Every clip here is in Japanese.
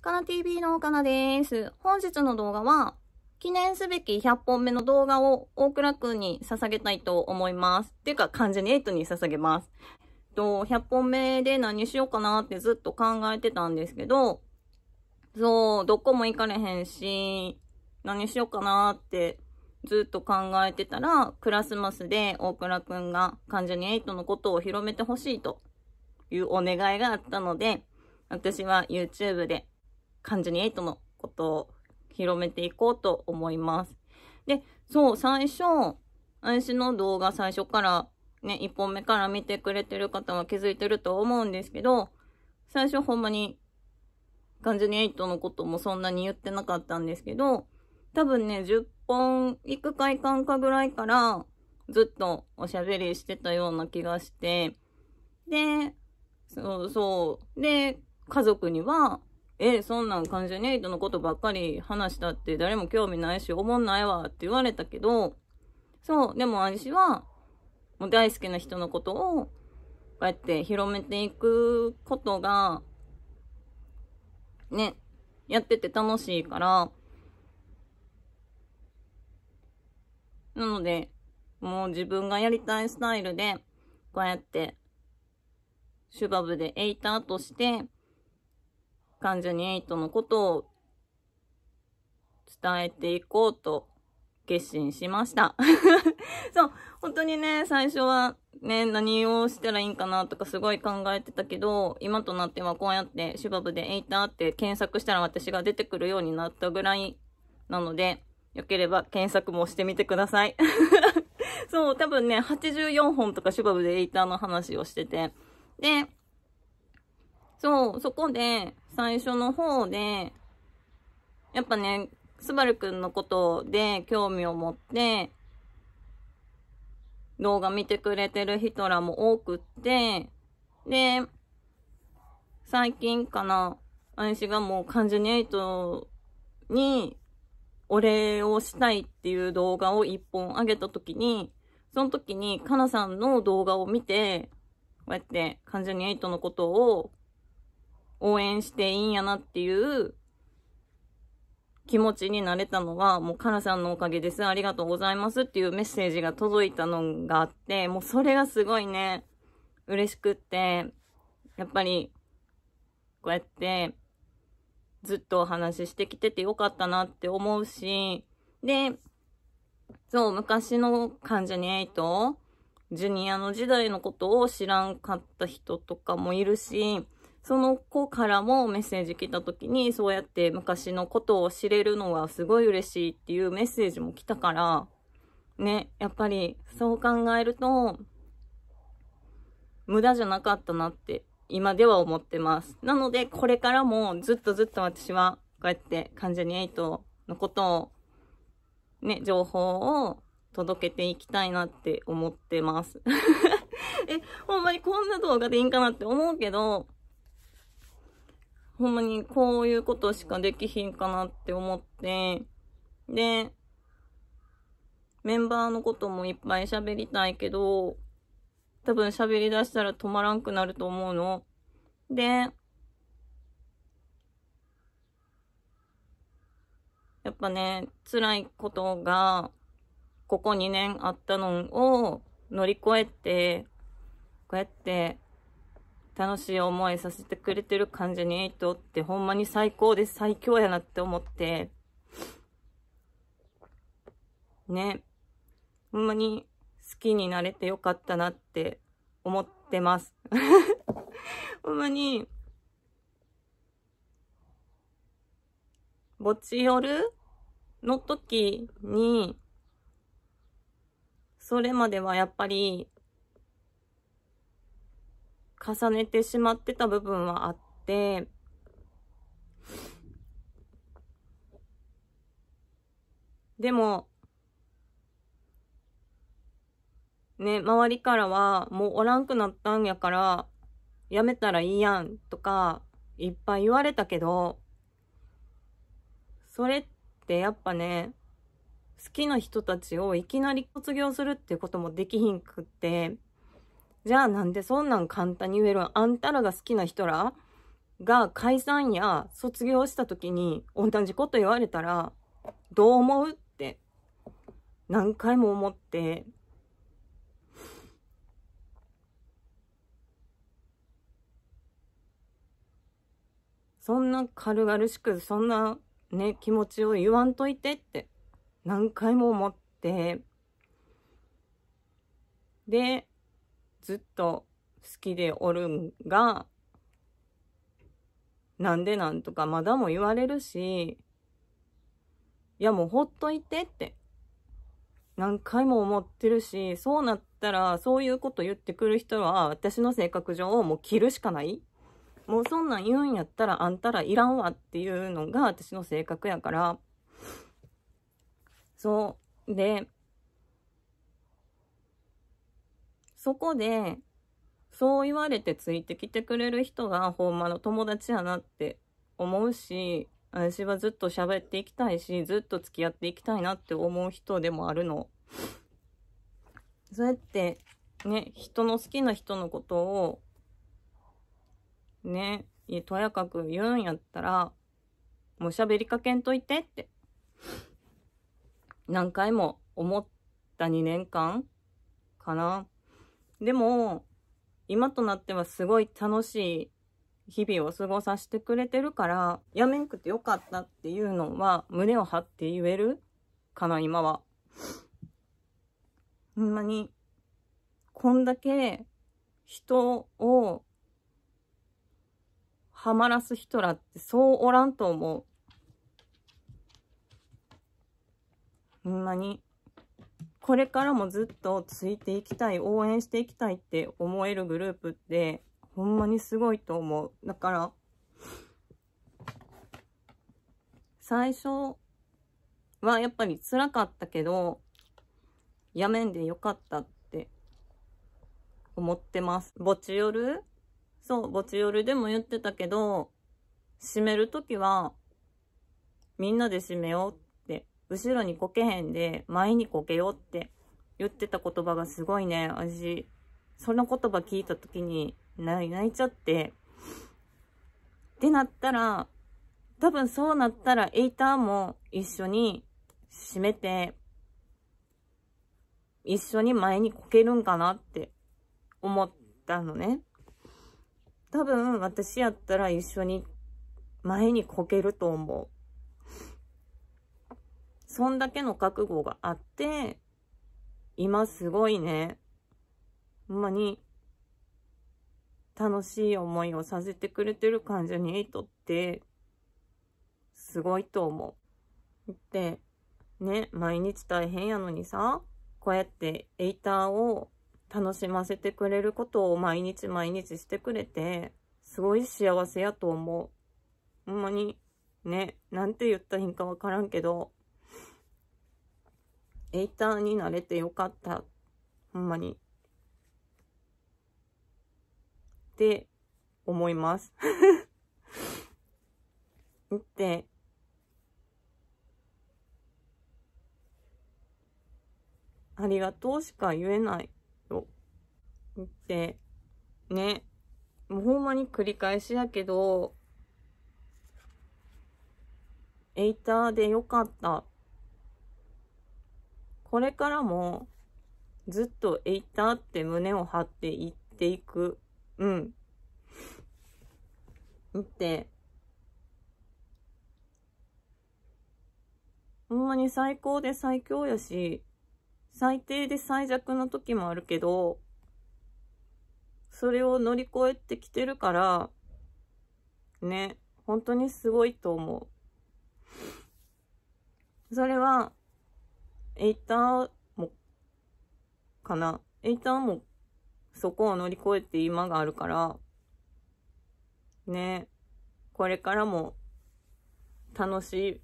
かな TV の岡田です。本日の動画は、記念すべき100本目の動画を大倉くんに捧げたいと思います。っていうか、関ジャニ8に捧げます。と、100本目で何しようかなってずっと考えてたんですけど、そう、どこも行かれへんし、何しようかなってずっと考えてたら、クラスマスで大倉くんが関ジャニ8のことを広めてほしいというお願いがあったので、私は YouTube で関ジャニエイトのことを広めていこうと思います。で、そう、最初、私の動画最初からね、1本目から見てくれてる方は気づいてると思うんですけど、最初ほんまに、関ジャニエイトのこともそんなに言ってなかったんですけど、多分ね、10本行くか行かんかぐらいから、ずっとおしゃべりしてたような気がして、で、そうそう、で、家族には、え、そんなん関ジャニエイトのことばっかり話したって誰も興味ないし、おもんないわって言われたけど、そう、でも私は、もう大好きな人のことを、こうやって広めていくことが、ね、やってて楽しいから、なので、もう自分がやりたいスタイルで、こうやって、シュバブでエイターとして、関ジャニトのことを伝えていこうと決心しました。そう、本当にね、最初はね、何をしたらいいんかなとかすごい考えてたけど、今となってはこうやってシュバブでエイターって検索したら私が出てくるようになったぐらいなので、よければ検索もしてみてください。そう、多分ね、84本とかシュバブでエイターの話をしてて、で、そう、そこで、最初の方で、やっぱね、スバルくんのことで興味を持って、動画見てくれてる人らも多くって、で、最近かな、私がもう関ジュニエイトにお礼をしたいっていう動画を一本上げたときに、その時にかなさんの動画を見て、こうやって関ジュニエイトのことを応援していいんやなっていう気持ちになれたのは、もうカナさんのおかげです。ありがとうございますっていうメッセージが届いたのがあって、もうそれがすごいね、嬉しくって、やっぱり、こうやって、ずっとお話ししてきててよかったなって思うし、で、そう、昔の関ジャニエイト、ジュニアの時代のことを知らんかった人とかもいるし、その子からもメッセージ来た時に、そうやって昔のことを知れるのはすごい嬉しいっていうメッセージも来たから、ね、やっぱりそう考えると、無駄じゃなかったなって今では思ってます。なので、これからもずっとずっと私は、こうやって関ジャニトのことを、ね、情報を届けていきたいなって思ってます。え、ほんまにこんな動画でいいんかなって思うけど、ほんまにこういうことしかできひんかなって思って、で、メンバーのこともいっぱい喋りたいけど、多分喋り出したら止まらんくなると思うの。で、やっぱね、辛いことが、ここ2年あったのを乗り越えて、こうやって楽しい思いさせてくれてる関ジャニ∞ってほんまに最高です。最強やなって思って。ね。ほんまに好きになれてよかったなって思ってます。ほんまに、ぼちよるの時に、それまではやっぱり重ねてしまってた部分はあって、でも、ね、周りからは、もうおらんくなったんやから、やめたらいいやんとか、いっぱい言われたけど、それってやっぱね、好きな人たちをいきなり卒業するっていうこともできひんくって、じゃあなんでそんなん簡単に言えるあんたらが好きな人らが解散や卒業した時に同じこと言われたらどう思うって何回も思って。そんな軽々しくそんなね気持ちを言わんといてって何回も思ってでずっと好きでおるんが、なんでなんとかまだも言われるし、いやもうほっといてって何回も思ってるし、そうなったらそういうこと言ってくる人は私の性格上もう切るしかない。もうそんなん言うんやったらあんたらいらんわっていうのが私の性格やから。そう。で、そこで、そう言われてついてきてくれる人が、ほんまの友達やなって思うし、私はずっと喋っていきたいし、ずっと付き合っていきたいなって思う人でもあるの。そうやって、ね、人の好きな人のことを、ね、とやかく言うんやったら、もう喋りかけんといてって、何回も思った2年間かな。でも、今となってはすごい楽しい日々を過ごさせてくれてるから、やめんくてよかったっていうのは胸を張って言えるかな、今は。ほんまに、こんだけ人をハマらす人らってそうおらんと思う。ほんまに。これからもずっとついていきたい、応援していきたいって思えるグループって、ほんまにすごいと思う。だから、最初はやっぱり辛かったけど、やめんでよかったって思ってます。墓地寄るそう、墓地寄るでも言ってたけど、閉める時は、みんなで閉めようって後ろにこけへんで、前にこけよって言ってた言葉がすごいね、私、その言葉聞いた時に泣いちゃって、ってなったら、多分そうなったら、エイターも一緒に閉めて、一緒に前にこけるんかなって思ったのね。多分私やったら一緒に前にこけると思う。そんだけの覚悟があって、今すごいね、ほんまに、楽しい思いをさせてくれてる関にエイトって、すごいと思う。って、ね、毎日大変やのにさ、こうやってエイターを楽しませてくれることを毎日毎日してくれて、すごい幸せやと思う。ほんまに、ね、なんて言ったらいいんかわからんけど、エイターになれてよかった。ほんまに。って思います。っ て、ありがとうしか言えないよ。って、ね。もうほんまに繰り返しやけど、エイターでよかったこれからもずっとえいったって胸を張っていっていく。うん。って、ほんまに最高で最強やし、最低で最弱の時もあるけど、それを乗り越えてきてるから、ね、本当にすごいと思う。それは、エイターも、かな。エイターも、そこを乗り越えて今があるから、ね、これからも楽し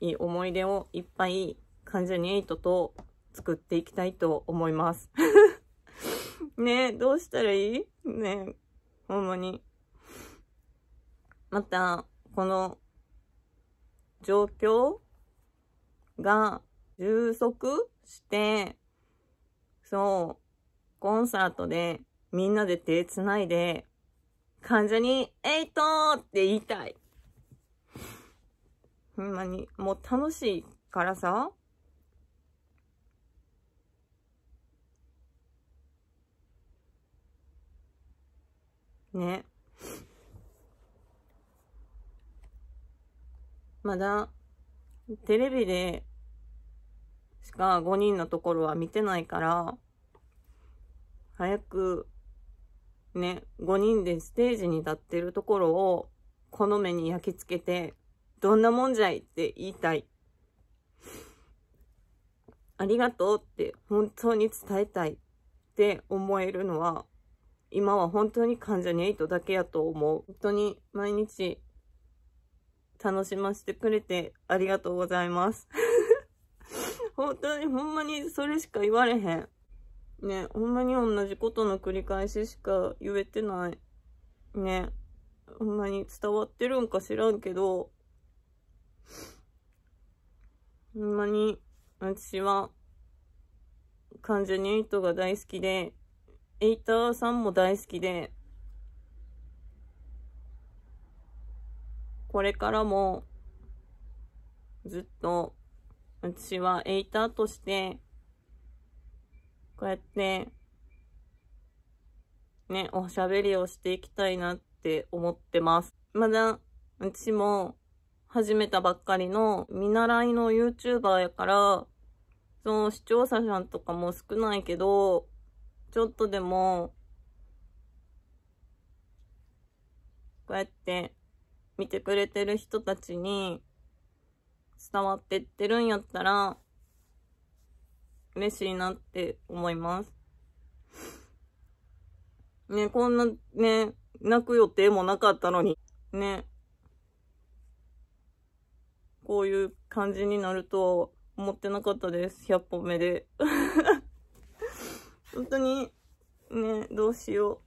い思い出をいっぱい関ジャニ∞と作っていきたいと思います ねどうしたらいいねほんまに。また、この状況が充足して、そう、コンサートでみんなで手つないで、患者に、えいとーって言いたい。ほんまに、もう楽しいからさ。ね。まだ、テレビでしか5人のところは見てないから、早く、ね、5人でステージに立ってるところを、この目に焼き付けて、どんなもんじゃいって言いたい。ありがとうって本当に伝えたいって思えるのは、今は本当に関ジャニトだけやと思う。本当に毎日楽しませてくれてありがとうございます。本当に、ほんまにそれしか言われへん。ね、ほんまに同じことの繰り返ししか言えてない。ね、ほんまに伝わってるんか知らんけど、ほんまに、私は、関ジャニトが大好きで、エイターさんも大好きで、これからも、ずっと、私はエイターとして、こうやって、ね、おしゃべりをしていきたいなって思ってます。まだ、私も始めたばっかりの見習いの YouTuber やから、その視聴者さんとかも少ないけど、ちょっとでも、こうやって見てくれてる人たちに伝わってってるんやったら、嬉しいなって思います。ね、こんなね、泣く予定もなかったのに、ね、こういう感じになるとは思ってなかったです。100本目で。本当に、ね、どうしよ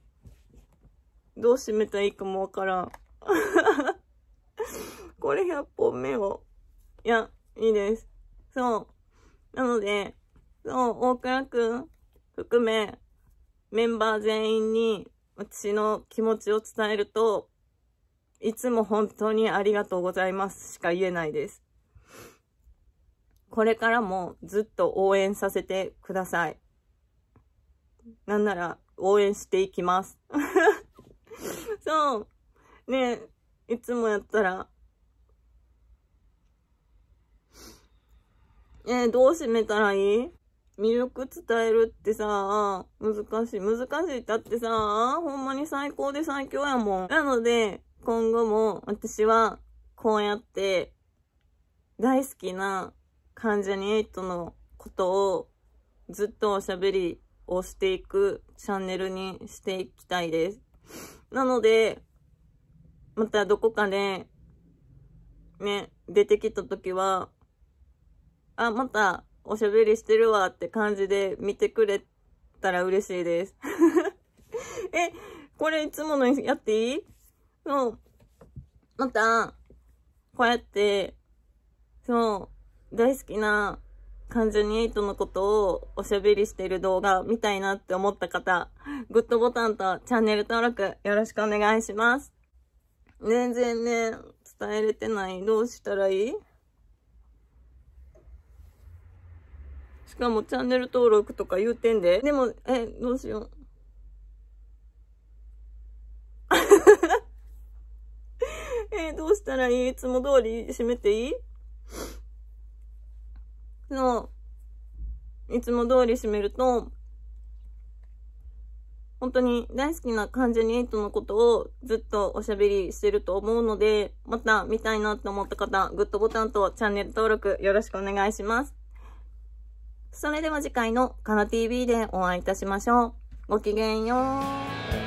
う。どう締めたらいいかもわからん。これ100本目をいや、いいです。そう。なので、そう、大倉くん含め、メンバー全員に私の気持ちを伝えると、いつも本当にありがとうございますしか言えないです。これからもずっと応援させてください。なんなら応援していきます。そう。ねいつもやったらえー、どう締めたらいい魅力伝えるってさ、難しい。難しいったってさ、ほんまに最高で最強やもん。なので、今後も私は、こうやって、大好きな関ジャニエイトのことを、ずっとおしゃべりをしていくチャンネルにしていきたいです。なので、またどこかで、ね、出てきた時は、あ、またおしゃべりしてるわって感じで見てくれたら嬉しいです。え、これいつものやっていいそう。また、こうやって、そう、大好きな関ジャニのことをおしゃべりしてる動画見たいなって思った方、グッドボタンとチャンネル登録よろしくお願いします。全然ね、伝えれてない。どうしたらいいしかもチャンネル登録とか言うてんで。でも、え、どうしよう。え、どうしたらいいいつも通り閉めていいそう。いつも通り閉めると、本当に大好きな関ジャニ∞のことをずっとおしゃべりしてると思うので、また見たいなって思った方、グッドボタンとチャンネル登録よろしくお願いします。それでは次回のカナ TV でお会いいたしましょう。ごきげんよう。